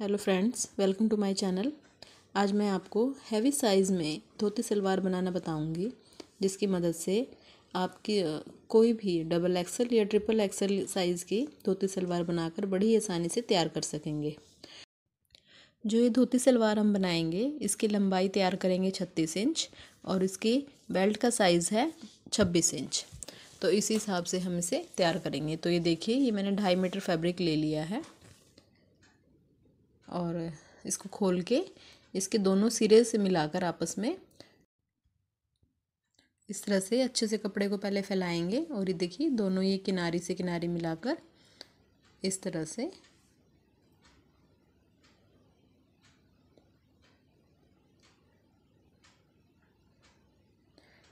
hello friends welcome to my channel आज मैं आपको हैवी साइज़ में धोती सलवार बनाना बताऊंगी जिसकी मदद से आपकी कोई भी डबल एक्सल या ट्रिपल एक्सल साइज़ की धोती सलवार बनाकर बड़ी आसानी से तैयार कर सकेंगे जो ये धोती सलवार हम बनाएंगे इसकी लंबाई तैयार करेंगे छत्तीस इंच और इसकी बेल्ट का साइज़ है छब्बीस इंच तो इसी हिसाब से हम इसे तैयार करेंगे तो ये देखिए ये मैंने ढाई मीटर फैब्रिक ले लिया है और इसको खोल के इसके दोनों सिरे से मिलाकर आपस में इस तरह से अच्छे से कपड़े को पहले फैलाएंगे और ये देखिए दोनों ये किनारी से किनारे मिलाकर इस तरह से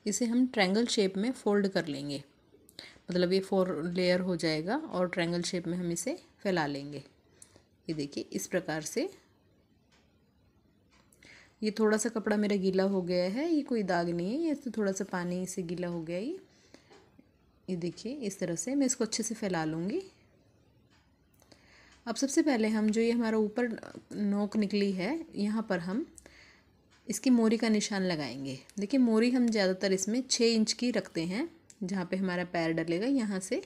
इसे हम ट्रायंगल शेप में फोल्ड कर लेंगे मतलब ये फोर लेयर हो जाएगा और ट्रायंगल शेप में हम इसे फैला लेंगे ये देखिए इस प्रकार से ये थोड़ा सा कपड़ा मेरा गीला हो गया है ये कोई दाग नहीं है ये तो थोड़ा सा पानी से गीला हो गया ये ये देखिए इस तरह से मैं इसको अच्छे से फैला लूँगी अब सबसे पहले हम जो ये हमारा ऊपर नोक निकली है यहाँ पर हम इसकी मोरी का निशान लगाएंगे देखिए मोरी हम ज़्यादातर इसमें छः इंच की रखते हैं जहाँ पे हमारा पैर डलेगा यहाँ से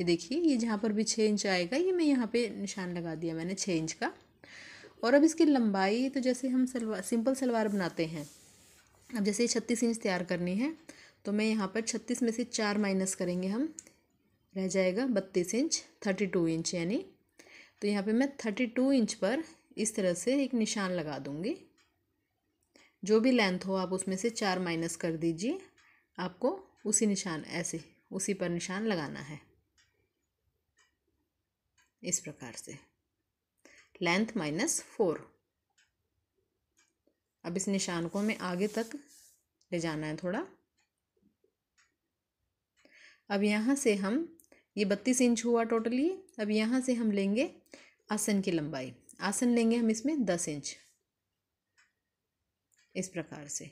ये देखिए ये जहाँ पर भी छः इंच आएगा ये मैं यहाँ पे निशान लगा दिया मैंने छः इंच का और अब इसकी लंबाई तो जैसे हम सलवार सिंपल सलवार बनाते हैं अब जैसे छत्तीस इंच तैयार करनी है तो मैं यहाँ पर छत्तीस में से चार माइनस करेंगे हम रह जाएगा बत्तीस इंच थर्टी टू इंच यानी तो यहाँ पे मैं थर्टी टू इंच पर इस तरह से एक निशान लगा दूँगी जो भी लेंथ हो आप उसमें से चार माइनस कर दीजिए आपको उसी निशान ऐसे उसी पर निशान लगाना है इस प्रकार से लेंथ माइनस फोर अब इस निशान को हमें आगे तक ले जाना है थोड़ा अब यहाँ से हम ये बत्तीस इंच हुआ टोटली अब यहाँ से हम लेंगे आसन की लंबाई आसन लेंगे हम इसमें दस इंच इस प्रकार से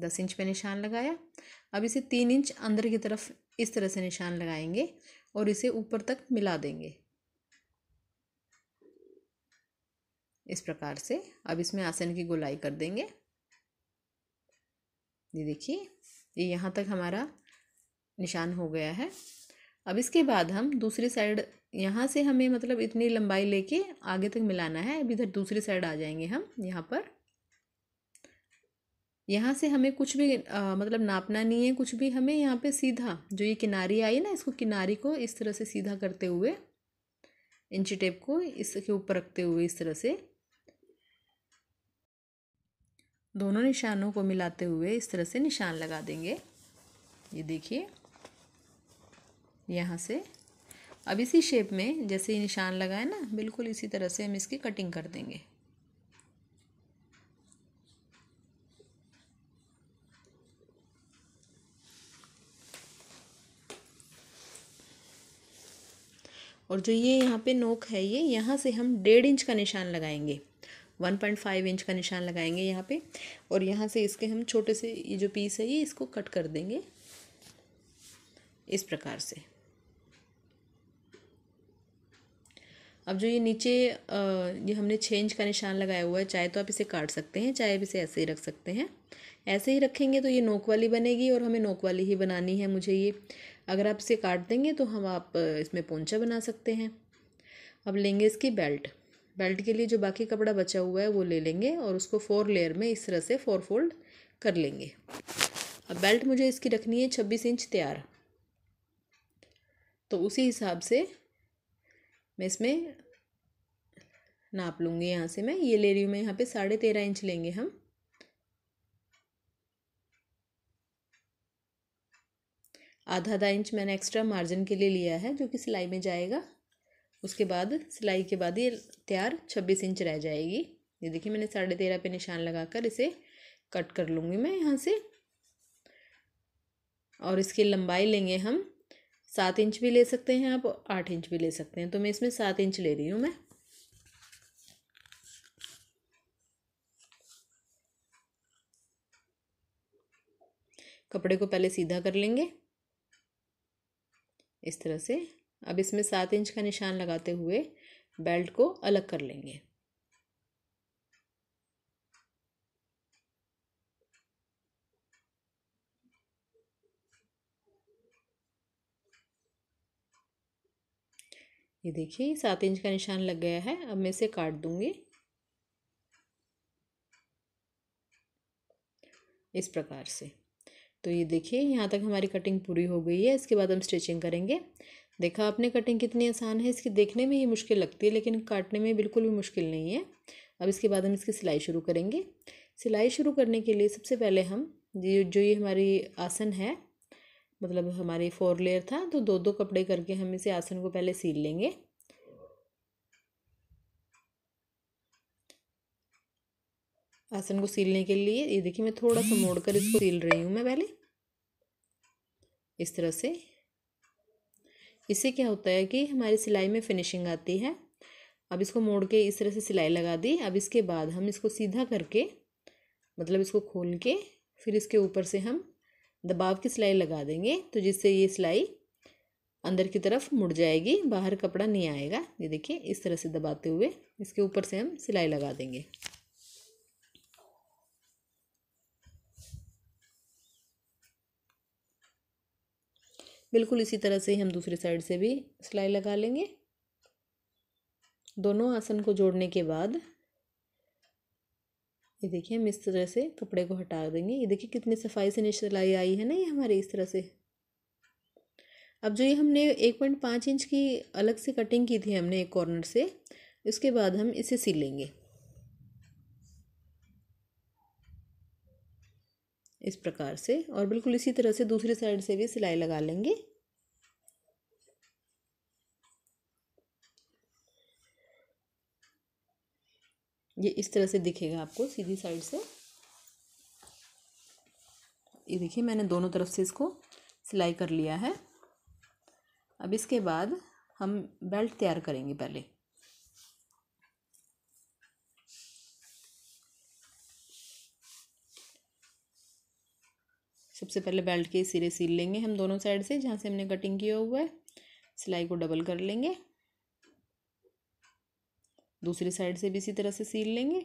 दस इंच पे निशान लगाया अब इसे तीन इंच अंदर की तरफ इस तरह से निशान लगाएंगे और इसे ऊपर तक मिला देंगे इस प्रकार से अब इसमें आसन की गोलाई कर देंगे ये देखिए ये यहाँ तक हमारा निशान हो गया है अब इसके बाद हम दूसरी साइड यहाँ से हमें मतलब इतनी लंबाई लेके आगे तक मिलाना है अब इधर दूसरी साइड आ जाएंगे हम यहाँ पर यहाँ से हमें कुछ भी आ, मतलब नापना नहीं है कुछ भी हमें यहाँ पे सीधा जो ये किनारी आई ना इसको किनारी को इस तरह से सीधा करते हुए इंची टेप को इसके ऊपर रखते हुए इस तरह से दोनों निशानों को मिलाते हुए इस तरह से निशान लगा देंगे ये देखिए यहाँ से अब इसी शेप में जैसे ये निशान लगाए ना बिल्कुल इसी तरह से हम इसकी कटिंग कर देंगे और जो ये यहाँ पे नोक है ये यहाँ से हम डेढ़ इंच का निशान लगाएंगे वन पॉइंट फाइव इंच का निशान लगाएंगे यहाँ पे और यहाँ से इसके हम छोटे से ये जो पीस है ये इसको कट कर देंगे इस प्रकार से अब जो ये नीचे ये हमने छः इंच का निशान लगाया हुआ है चाहे तो आप इसे काट सकते हैं चाहे आप इसे ऐसे ही रख सकते हैं ऐसे ही रखेंगे तो ये नोक वाली बनेगी और हमें नोक वाली ही बनानी है मुझे ये अगर आप इसे काट देंगे तो हम आप इसमें पोंछा बना सकते हैं अब लेंगे इसकी बेल्ट बेल्ट के लिए जो बाकी कपड़ा बचा हुआ है वो ले लेंगे और उसको फोर लेयर में इस तरह से फोर फोल्ड कर लेंगे अब बेल्ट मुझे इसकी रखनी है छब्बीस इंच तैयार तो उसी हिसाब से मैं इसमें नाप लूँगी यहाँ से मैं ये ले रही हूँ मैं यहाँ पे साढ़े तेरह इंच लेंगे हम आधा आधा इंच मैंने एक्स्ट्रा मार्जिन के लिए लिया है जो कि सिलाई में जाएगा उसके बाद सिलाई के बाद ये तैयार छब्बीस इंच रह जाएगी ये देखिए मैंने साढ़े तेरह पे निशान लगाकर इसे कट कर लूँगी मैं यहाँ से और इसकी लंबाई लेंगे हम सात इंच भी ले सकते हैं आप आठ इंच भी ले सकते हैं तो मैं इसमें सात इंच ले रही हूँ मैं कपड़े को पहले सीधा कर लेंगे इस तरह से अब इसमें सात इंच का निशान लगाते हुए बेल्ट को अलग कर लेंगे ये देखिए सात इंच का निशान लग गया है अब मैं इसे काट दूंगी इस प्रकार से तो ये देखिए यहाँ तक हमारी कटिंग पूरी हो गई है इसके बाद हम स्टिचिंग करेंगे देखा आपने कटिंग कितनी आसान है इसकी देखने में ही मुश्किल लगती है लेकिन काटने में बिल्कुल भी मुश्किल नहीं है अब इसके बाद हम इसकी सिलाई शुरू करेंगे सिलाई शुरू करने के लिए सबसे पहले हम जो ये हमारी आसन है मतलब हमारी फोर लेयर था तो दो दो कपड़े करके हम इसे आसन को पहले सील लेंगे आसन को सीलने के लिए ये देखिए मैं थोड़ा सा मोड़कर इसको सील रही हूँ मैं पहले इस तरह से इससे क्या होता है कि हमारी सिलाई में फिनिशिंग आती है अब इसको मोड़ के इस तरह से सिलाई लगा दी अब इसके बाद हम इसको सीधा करके मतलब इसको खोल के फिर इसके ऊपर से हम दबाव की सिलाई लगा देंगे तो जिससे ये सिलाई अंदर की तरफ मुड़ जाएगी बाहर कपड़ा नहीं आएगा ये देखिए इस तरह से दबाते हुए इसके ऊपर से हम सिलाई लगा देंगे बिल्कुल इसी तरह से ही हम दूसरी साइड से भी सिलाई लगा लेंगे दोनों आसन को जोड़ने के बाद ये देखिए हम इस तरह से कपड़े को हटा देंगे ये देखिए कितनी सफाई से सिलाई आई है ना ये हमारे इस तरह से अब जो ये हमने एक पॉइंट पाँच इंच की अलग से कटिंग की थी हमने एक कॉर्नर से उसके बाद हम इसे सिलेंगे इस प्रकार से और बिल्कुल इसी तरह से दूसरी साइड से भी सिलाई लगा लेंगे ये इस तरह से दिखेगा आपको सीधी साइड से ये देखिए मैंने दोनों तरफ से इसको सिलाई कर लिया है अब इसके बाद हम बेल्ट तैयार करेंगे पहले सबसे पहले बेल्ट के सिरे सिल लेंगे हम दोनों साइड से जहाँ से हमने कटिंग किया हुआ है सिलाई को डबल कर लेंगे दूसरी साइड से भी इसी तरह से सील लेंगे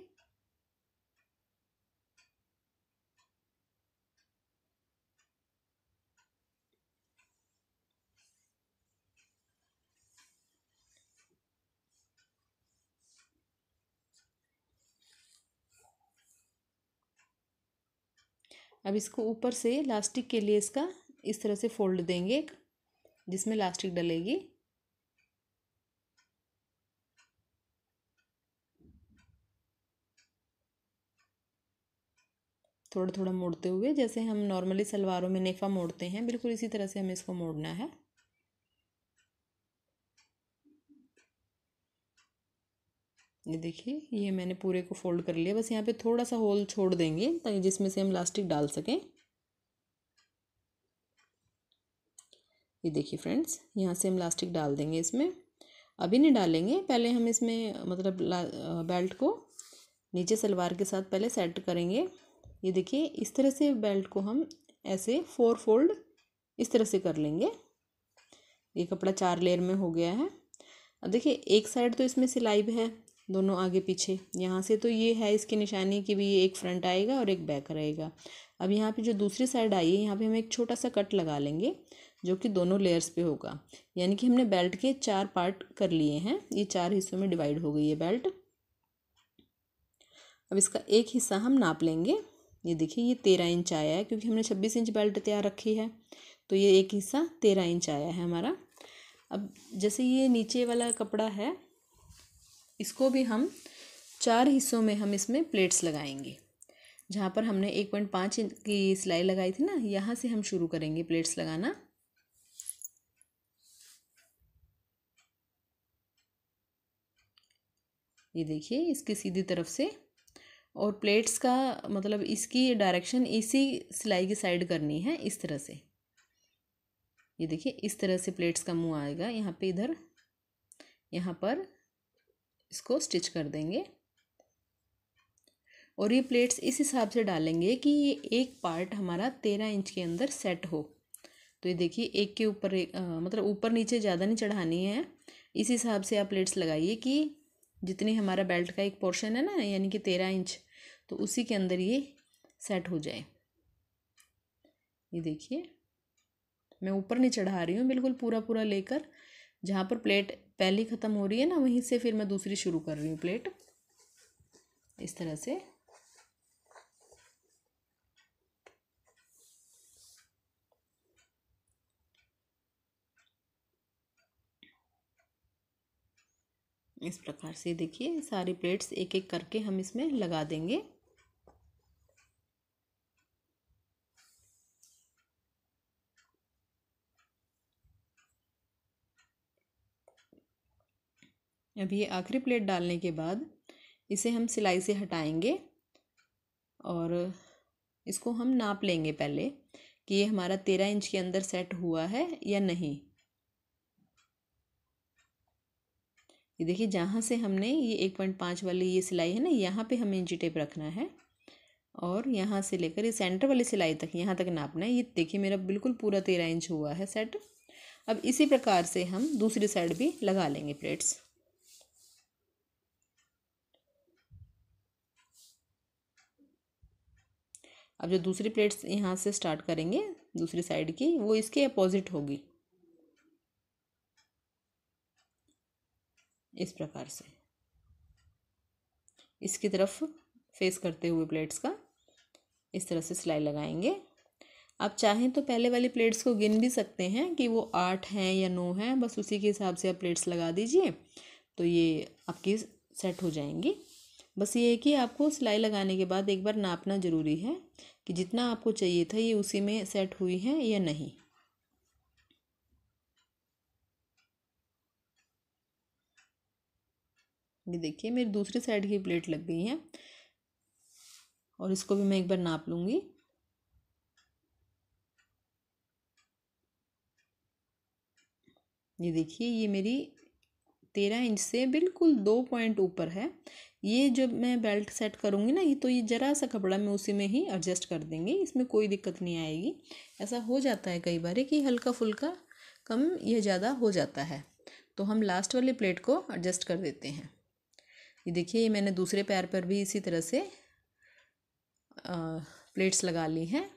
अब इसको ऊपर से लास्टिक के लिए इसका इस तरह से फोल्ड देंगे जिसमें लास्टिक डलेगी थोड़ा थोड़ा मोड़ते हुए जैसे हम नॉर्मली सलवारों में नेफा मोड़ते हैं बिल्कुल इसी तरह से हमें इसको मोड़ना है ये देखिए ये मैंने पूरे को फोल्ड कर लिया बस यहाँ पे थोड़ा सा होल छोड़ देंगे ताकि जिसमें से हम लास्टिक डाल सकें ये देखिए फ्रेंड्स यहाँ से हम लास्टिक डाल देंगे इसमें अभी नहीं डालेंगे पहले हम इसमें मतलब बेल्ट को नीचे सलवार के साथ पहले सेट करेंगे ये देखिए इस तरह से बेल्ट को हम ऐसे फोर फोल्ड इस तरह से कर लेंगे ये कपड़ा चार लेयर में हो गया है अब देखिए एक साइड तो इसमें सिलाई भी है दोनों आगे पीछे यहाँ से तो ये है इसकी निशानी कि भी ये एक फ्रंट आएगा और एक बैक रहेगा अब यहाँ पे जो दूसरी साइड आई है यहाँ पे हम एक छोटा सा कट लगा लेंगे जो कि दोनों लेयर्स पे होगा यानी कि हमने बेल्ट के चार पार्ट कर लिए हैं ये चार हिस्सों में डिवाइड हो गई है बेल्ट अब इसका एक हिस्सा हम नाप लेंगे ये देखिए ये तेरह इंच आया है क्योंकि हमने छब्बीस इंच बेल्ट तैयार रखी है तो ये एक हिस्सा तेरह इंच आया है हमारा अब जैसे ये नीचे वाला कपड़ा है इसको भी हम चार हिस्सों में हम इसमें प्लेट्स लगाएंगे जहाँ पर हमने एक पॉइंट पाँच की सिलाई लगाई थी ना यहाँ से हम शुरू करेंगे प्लेट्स लगाना ये देखिए इसकी सीधी तरफ से और प्लेट्स का मतलब इसकी डायरेक्शन इसी सिलाई की साइड करनी है इस तरह से ये देखिए इस तरह से प्लेट्स का मुंह आएगा यहाँ पे इधर यहाँ पर इसको स्टिच कर देंगे और ये प्लेट्स इस हिसाब से डालेंगे कि ये एक पार्ट हमारा तेरह इंच के अंदर सेट हो तो ये देखिए एक के ऊपर मतलब ऊपर नीचे ज़्यादा नहीं चढ़ानी है इस हिसाब से आप प्लेट्स लगाइए कि जितनी हमारा बेल्ट का एक पोर्शन है ना यानी कि तेरह इंच तो उसी के अंदर ये सेट हो जाए ये देखिए मैं ऊपर नहीं चढ़ा रही हूँ बिल्कुल पूरा पूरा लेकर जहाँ पर प्लेट पहली ख़त्म हो रही है ना वहीं से फिर मैं दूसरी शुरू कर रही हूँ प्लेट इस तरह से इस प्रकार से देखिए सारी प्लेट्स एक एक करके हम इसमें लगा देंगे अब ये आखिरी प्लेट डालने के बाद इसे हम सिलाई से हटाएंगे और इसको हम नाप लेंगे पहले कि ये हमारा तेरह इंच के अंदर सेट हुआ है या नहीं ये देखिए जहाँ से हमने ये एक पॉइंट पाँच वाली ये सिलाई है ना यहाँ पे हमें इंची टेप रखना है और यहाँ से लेकर ये सेंटर वाली सिलाई तक यहाँ तक नापना है ये देखिए मेरा बिल्कुल पूरा तेरह इंच हुआ है सेट अब इसी प्रकार से हम दूसरी साइड भी लगा लेंगे प्लेट्स अब जो दूसरी प्लेट्स यहाँ से स्टार्ट करेंगे दूसरी साइड की वो इसके अपोजिट होगी इस प्रकार से इसकी तरफ फेस करते हुए प्लेट्स का इस तरह से सिलाई लगाएंगे आप चाहें तो पहले वाली प्लेट्स को गिन भी सकते हैं कि वो आठ हैं या नौ हैं बस उसी के हिसाब से आप प्लेट्स लगा दीजिए तो ये आपकी सेट हो जाएंगी बस ये है कि आपको सिलाई लगाने के बाद एक बार नापना ज़रूरी है कि जितना आपको चाहिए था ये उसी में सेट हुई है या नहीं ये देखिए मेरी दूसरी साइड की प्लेट लग गई है और इसको भी मैं एक बार नाप लूंगी ये देखिए ये मेरी तेरह इंच से बिल्कुल दो पॉइंट ऊपर है ये जब मैं बेल्ट सेट करूँगी ना ये तो ये ज़रा सा कपड़ा मैं उसी में ही एडजस्ट कर देंगे इसमें कोई दिक्कत नहीं आएगी ऐसा हो जाता है कई बार कि हल्का फुल्का कम या ज़्यादा हो जाता है तो हम लास्ट वाली प्लेट को एडजस्ट कर देते हैं ये देखिए ये मैंने दूसरे पैर पर भी इसी तरह से आ, प्लेट्स लगा ली हैं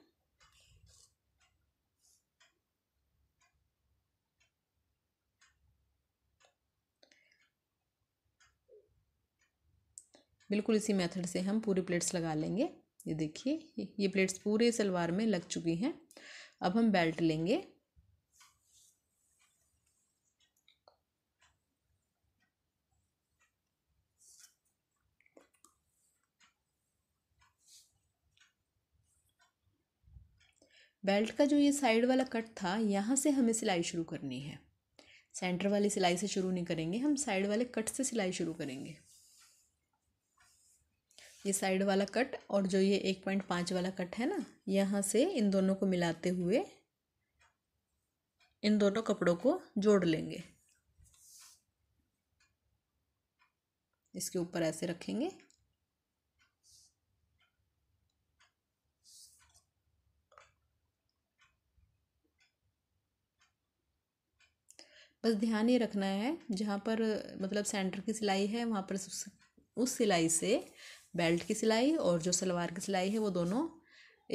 बिल्कुल इसी मेथड से हम पूरी प्लेट्स लगा लेंगे ये देखिए ये प्लेट्स पूरे सलवार में लग चुकी हैं अब हम बेल्ट लेंगे बेल्ट का जो ये साइड वाला कट था यहाँ से हमें सिलाई शुरू करनी है सेंटर वाली सिलाई से शुरू नहीं करेंगे हम साइड वाले कट से सिलाई शुरू करेंगे ये साइड वाला कट और जो ये एक पॉइंट पाँच वाला कट है ना यहाँ से इन दोनों को मिलाते हुए इन दोनों कपड़ों को जोड़ लेंगे इसके ऊपर ऐसे रखेंगे बस ध्यान ये रखना है जहाँ पर मतलब सेंटर की सिलाई है वहाँ पर उस सिलाई से बेल्ट की सिलाई और जो सलवार की सिलाई है वो दोनों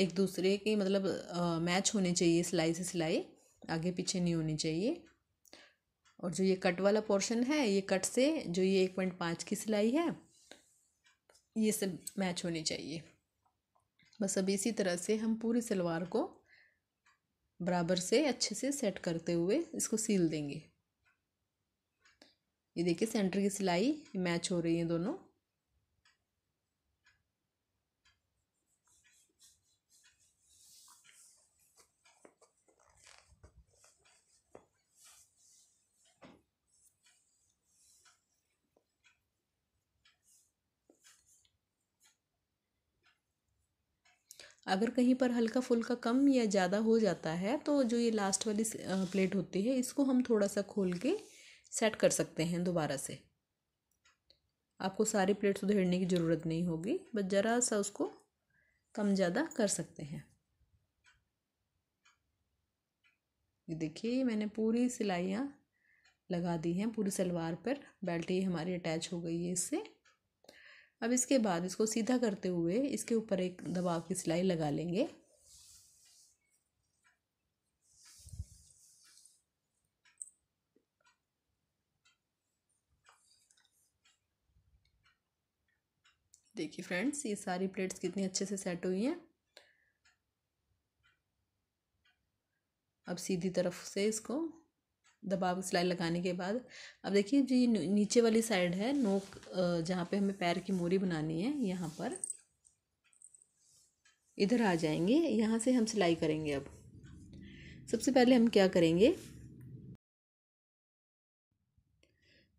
एक दूसरे की मतलब आ, मैच होने चाहिए सिलाई से सिलाई आगे पीछे नहीं होनी चाहिए और जो ये कट वाला पोर्शन है ये कट से जो ये एक पॉइंट पाँच की सिलाई है ये सब मैच होनी चाहिए बस अब इसी तरह से हम पूरी सलवार को बराबर से अच्छे से सेट करते हुए इसको सील देंगे ये देखिए सेंटर की सिलाई मैच हो रही है दोनों अगर कहीं पर हल्का फुल्का कम या ज़्यादा हो जाता है तो जो ये लास्ट वाली प्लेट होती है इसको हम थोड़ा सा खोल के सेट कर सकते हैं दोबारा से आपको सारी प्लेट्स उधेड़ने की ज़रूरत नहीं होगी बस ज़रा सा उसको कम ज़्यादा कर सकते हैं ये देखिए मैंने पूरी सिलाइयाँ लगा दी हैं पूरी सलवार पर बेल्ट ये हमारी अटैच हो गई है इससे अब इसके बाद इसको सीधा करते हुए इसके ऊपर एक दबाव की सिलाई लगा लेंगे देखिए फ्रेंड्स ये सारी प्लेट्स कितनी अच्छे से सेट हुई हैं अब सीधी तरफ से इसको दबाव सिलाई लगाने के बाद अब देखिए जो ये नीचे वाली साइड है नोक जहाँ पे हमें पैर की मोरी बनानी है यहाँ पर इधर आ जाएंगे यहाँ से हम सिलाई करेंगे अब सबसे पहले हम क्या करेंगे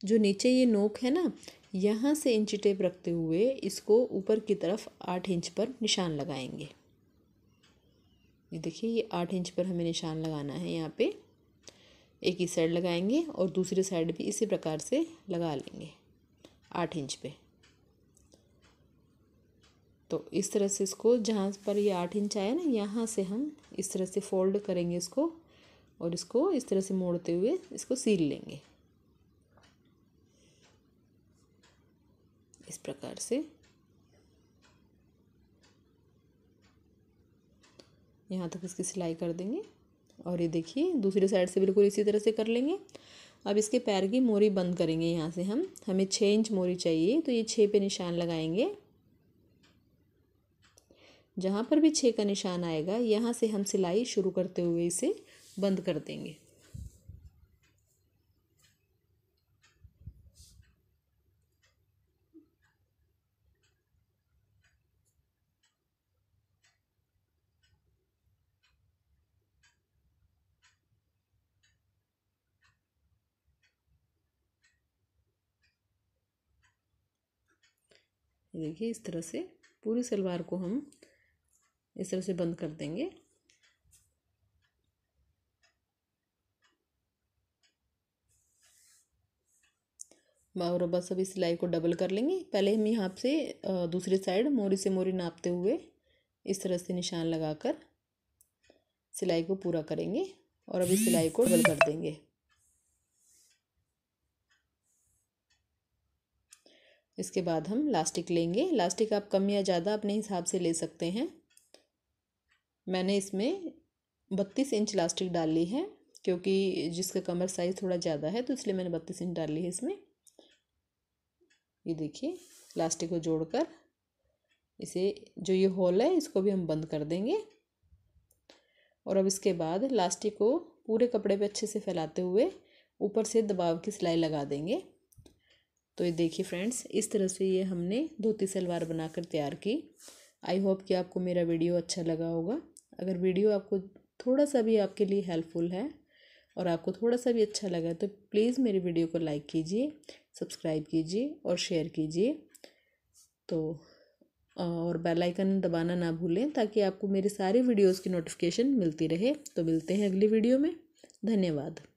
जो नीचे ये नोक है ना यहाँ से इंची टेप रखते हुए इसको ऊपर की तरफ आठ इंच पर निशान लगाएंगे ये देखिए ये आठ इंच पर हमें निशान लगाना है यहाँ पे एक ही साइड लगाएंगे और दूसरी साइड भी इसी प्रकार से लगा लेंगे आठ इंच पे तो इस तरह से इसको जहाँ पर ये आठ इंच आया ना यहाँ से हम इस तरह से फोल्ड करेंगे इसको और इसको इस तरह से मोड़ते हुए इसको सील लेंगे इस प्रकार से यहाँ तक इसकी सिलाई कर देंगे और ये देखिए दूसरे साइड से बिल्कुल इसी तरह से कर लेंगे अब इसके पैर की मोरी बंद करेंगे यहाँ से हम हमें छः इंच मोरी चाहिए तो ये छः पे निशान लगाएंगे जहाँ पर भी छः का निशान आएगा यहाँ से हम सिलाई शुरू करते हुए इसे बंद कर देंगे देखिए इस तरह से पूरी सलवार को हम इस तरह से बंद कर देंगे और बस अब इस सिलाई को डबल कर लेंगे पहले हम यहाँ से दूसरे साइड मोरी से मोरी नापते हुए इस तरह से निशान लगाकर सिलाई को पूरा करेंगे और अब इस सिलाई को डबल कर देंगे इसके बाद हम लास्टिक लेंगे लास्टिक आप कम या ज़्यादा अपने हिसाब से ले सकते हैं मैंने इसमें बत्तीस इंच लास्टिक डाल ली है क्योंकि जिसका कमर साइज़ थोड़ा ज़्यादा है तो इसलिए मैंने बत्तीस इंच डाल ली है इसमें ये देखिए लास्टिक को जोड़कर इसे जो ये होल है इसको भी हम बंद कर देंगे और अब इसके बाद लास्टिक को पूरे कपड़े पे अच्छे से फैलाते हुए ऊपर से दबाव की सिलाई लगा देंगे तो ये देखिए फ्रेंड्स इस तरह से ये हमने धोती सलवार बनाकर तैयार की आई होप कि आपको मेरा वीडियो अच्छा लगा होगा अगर वीडियो आपको थोड़ा सा भी आपके लिए हेल्पफुल है और आपको थोड़ा सा भी अच्छा लगा तो प्लीज़ मेरे वीडियो को लाइक कीजिए सब्सक्राइब कीजिए और शेयर कीजिए तो और बेल आइकन दबाना ना भूलें ताकि आपको मेरे सारे वीडियोस की नोटिफिकेशन मिलती रहे तो मिलते हैं अगली वीडियो में धन्यवाद